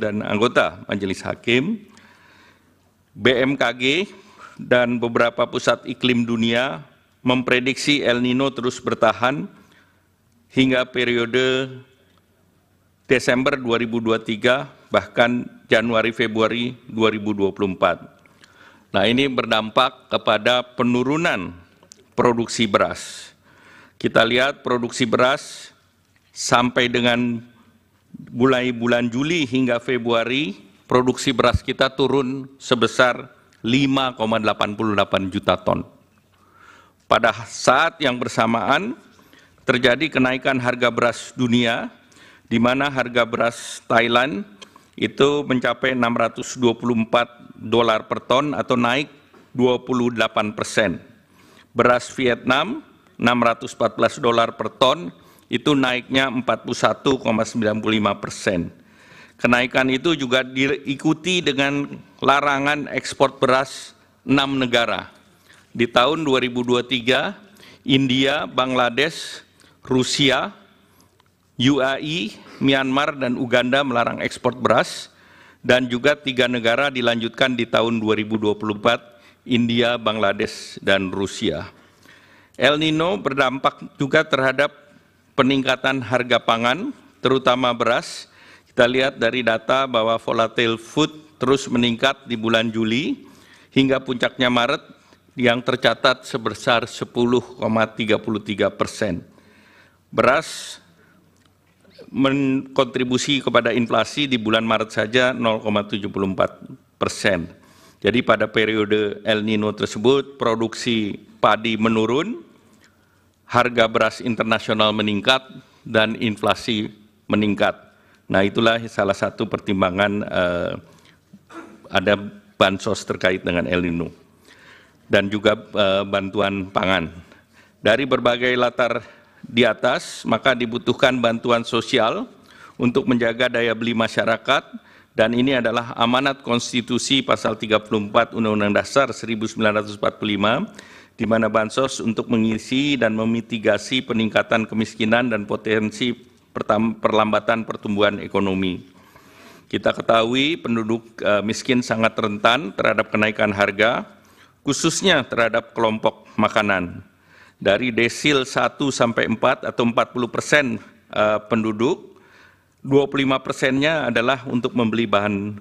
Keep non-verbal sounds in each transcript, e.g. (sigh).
dan anggota Majelis Hakim, BMKG, dan beberapa pusat iklim dunia memprediksi El Nino terus bertahan hingga periode Desember 2023 bahkan Januari Februari 2024. Nah, ini berdampak kepada penurunan produksi beras. Kita lihat produksi beras sampai dengan mulai bulan Juli hingga Februari produksi beras kita turun sebesar 5,88 juta ton. Pada saat yang bersamaan terjadi kenaikan harga beras dunia di mana harga beras Thailand itu mencapai 624 dolar per ton atau naik 28 persen. Beras Vietnam 614 dolar per ton itu naiknya 41,95 persen. Kenaikan itu juga diikuti dengan larangan ekspor beras enam negara. Di tahun 2023, India, Bangladesh, Rusia, UAE, Myanmar, dan Uganda melarang ekspor beras, dan juga tiga negara dilanjutkan di tahun 2024, India, Bangladesh, dan Rusia. El Nino berdampak juga terhadap peningkatan harga pangan, terutama beras. Kita lihat dari data bahwa volatile food terus meningkat di bulan Juli hingga puncaknya Maret yang tercatat sebesar 10,33 persen. Beras mengkontribusi kepada inflasi di bulan Maret saja 0,74 persen. Jadi pada periode El Nino tersebut produksi padi menurun, harga beras internasional meningkat dan inflasi meningkat. Nah, itulah salah satu pertimbangan eh, ada bansos terkait dengan El Nino dan juga eh, bantuan pangan. Dari berbagai latar di atas, maka dibutuhkan bantuan sosial untuk menjaga daya beli masyarakat dan ini adalah amanat konstitusi pasal 34 Undang-Undang Dasar 1945 di mana bansos untuk mengisi dan memitigasi peningkatan kemiskinan dan potensi perlambatan pertumbuhan ekonomi. Kita ketahui penduduk eh, miskin sangat rentan terhadap kenaikan harga, khususnya terhadap kelompok makanan. Dari desil 1 sampai 4 atau 40 persen eh, dua penduduk, 25 persennya adalah untuk membeli bahan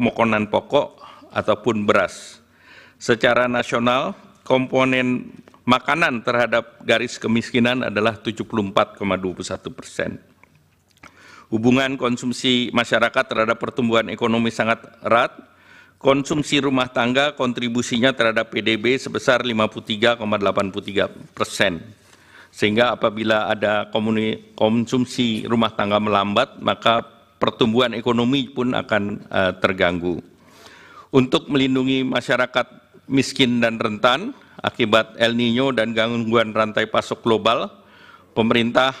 makanan pokok ataupun beras. Secara nasional, komponen makanan terhadap garis kemiskinan adalah 74,21 persen. Hubungan konsumsi masyarakat terhadap pertumbuhan ekonomi sangat erat. Konsumsi rumah tangga kontribusinya terhadap PDB sebesar 53,83 persen. Sehingga apabila ada konsumsi rumah tangga melambat, maka pertumbuhan ekonomi pun akan eh, terganggu. Untuk melindungi masyarakat miskin dan rentan akibat El Nino dan gangguan rantai pasok global, pemerintah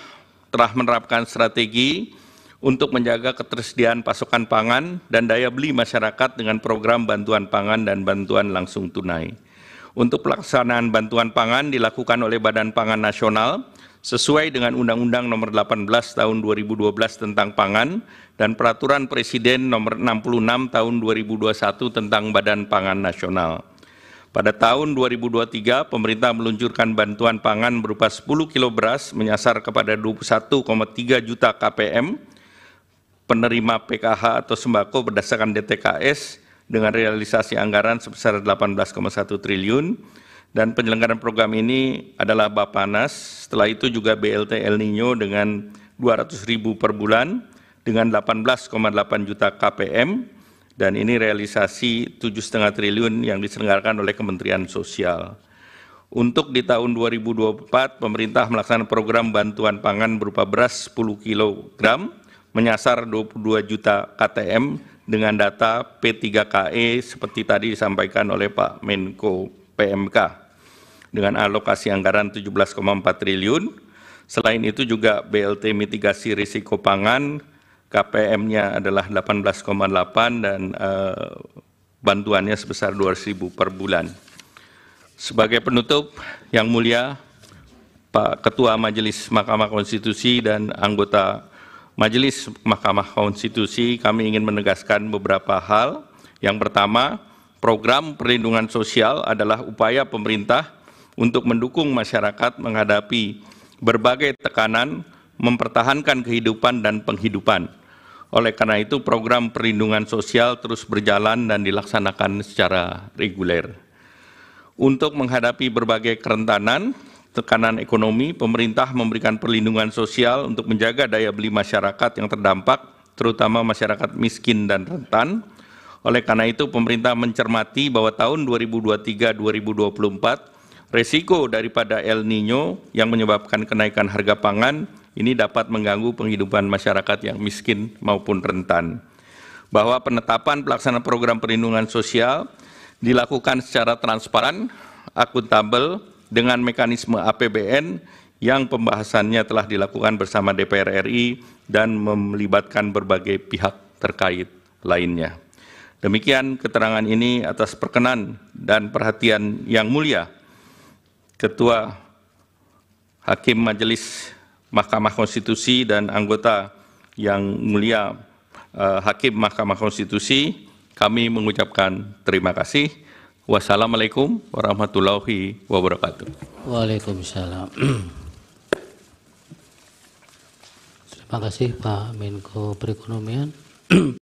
telah menerapkan strategi untuk menjaga ketersediaan pasokan pangan dan daya beli masyarakat dengan program bantuan pangan dan bantuan langsung tunai. Untuk pelaksanaan bantuan pangan dilakukan oleh Badan Pangan Nasional sesuai dengan Undang-Undang Nomor 18 Tahun 2012 tentang Pangan dan Peraturan Presiden Nomor 66 Tahun 2021 tentang Badan Pangan Nasional. Pada tahun 2023, pemerintah meluncurkan bantuan pangan berupa 10 kilo beras menyasar kepada 21,3 juta KPM penerima PKH atau sembako berdasarkan DTKS dengan realisasi anggaran sebesar 18,1 triliun dan penyelenggaraan program ini adalah Bapanas, setelah itu juga BLT El Nino dengan 200 ribu per bulan dengan 18,8 juta KPM, dan ini realisasi tujuh 7,5 triliun yang diselenggarakan oleh Kementerian Sosial. Untuk di tahun 2024, pemerintah melaksanakan program bantuan pangan berupa beras 10 kg, menyasar 22 juta KTM dengan data P3KE seperti tadi disampaikan oleh Pak Menko PMK dengan alokasi anggaran 17,4 triliun. Selain itu juga BLT mitigasi risiko pangan KPM-nya adalah 18,8 dan uh, bantuannya sebesar 200.000 per bulan. Sebagai penutup, Yang Mulia, Pak Ketua Majelis Mahkamah Konstitusi dan anggota Majelis Mahkamah Konstitusi, kami ingin menegaskan beberapa hal. Yang pertama, program perlindungan sosial adalah upaya pemerintah untuk mendukung masyarakat menghadapi berbagai tekanan, mempertahankan kehidupan dan penghidupan. Oleh karena itu program perlindungan sosial terus berjalan dan dilaksanakan secara reguler. Untuk menghadapi berbagai kerentanan, tekanan ekonomi, pemerintah memberikan perlindungan sosial untuk menjaga daya beli masyarakat yang terdampak, terutama masyarakat miskin dan rentan. Oleh karena itu, pemerintah mencermati bahwa tahun 2023-2024 resiko daripada El Nino yang menyebabkan kenaikan harga pangan ini dapat mengganggu penghidupan masyarakat yang miskin maupun rentan. Bahwa penetapan pelaksanaan program perlindungan sosial dilakukan secara transparan, akuntabel, dengan mekanisme APBN yang pembahasannya telah dilakukan bersama DPR RI dan melibatkan berbagai pihak terkait lainnya. Demikian keterangan ini atas perkenan dan perhatian yang mulia Ketua Hakim Majelis Mahkamah Konstitusi dan anggota yang mulia eh, Hakim Mahkamah Konstitusi, kami mengucapkan terima kasih. Wassalamualaikum warahmatullahi wabarakatuh. Waalaikumsalam. (clears throat) Terima kasih Pak Menko Perekonomian. (clears throat)